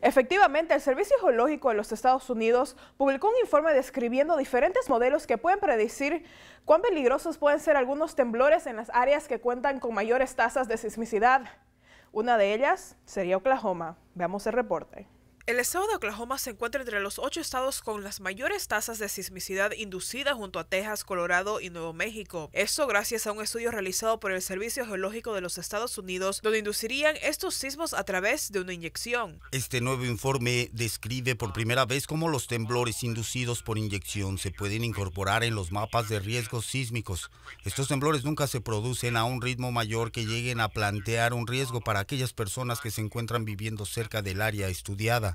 Efectivamente, el Servicio Geológico de los Estados Unidos publicó un informe describiendo diferentes modelos que pueden predecir cuán peligrosos pueden ser algunos temblores en las áreas que cuentan con mayores tasas de sismicidad. Una de ellas sería Oklahoma. Veamos el reporte. El estado de Oklahoma se encuentra entre los ocho estados con las mayores tasas de sismicidad inducida junto a Texas, Colorado y Nuevo México. Esto gracias a un estudio realizado por el Servicio Geológico de los Estados Unidos, donde inducirían estos sismos a través de una inyección. Este nuevo informe describe por primera vez cómo los temblores inducidos por inyección se pueden incorporar en los mapas de riesgos sísmicos. Estos temblores nunca se producen a un ritmo mayor que lleguen a plantear un riesgo para aquellas personas que se encuentran viviendo cerca del área estudiada.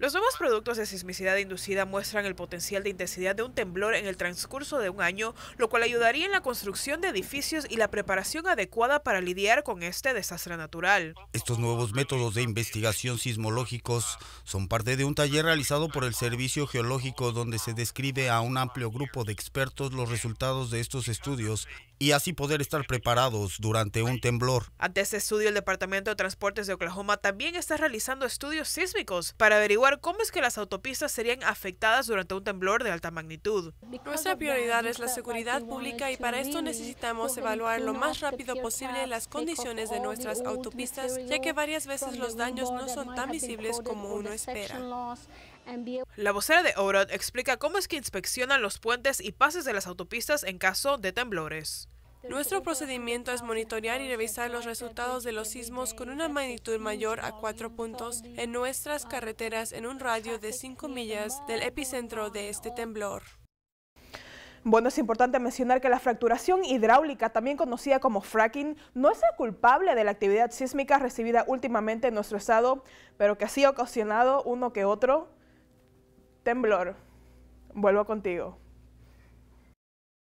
Los nuevos productos de sismicidad inducida muestran el potencial de intensidad de un temblor en el transcurso de un año, lo cual ayudaría en la construcción de edificios y la preparación adecuada para lidiar con este desastre natural. Estos nuevos métodos de investigación sismológicos son parte de un taller realizado por el Servicio Geológico donde se describe a un amplio grupo de expertos los resultados de estos estudios y así poder estar preparados durante un temblor. Ante este estudio, el Departamento de Transportes de Oklahoma también está realizando estudios sísmicos para averiguar cómo es que las autopistas serían afectadas durante un temblor de alta magnitud. Nuestra prioridad es la seguridad pública y para esto necesitamos evaluar lo más rápido posible las condiciones de nuestras autopistas, ya que varias veces los daños no son tan visibles como uno espera. La vocera de OROD explica cómo es que inspeccionan los puentes y pases de las autopistas en caso de temblores. Nuestro procedimiento es monitorear y revisar los resultados de los sismos con una magnitud mayor a cuatro puntos en nuestras carreteras en un radio de cinco millas del epicentro de este temblor. Bueno, es importante mencionar que la fracturación hidráulica, también conocida como fracking, no es la culpable de la actividad sísmica recibida últimamente en nuestro estado, pero que ha sido ocasionado uno que otro temblor. Vuelvo contigo.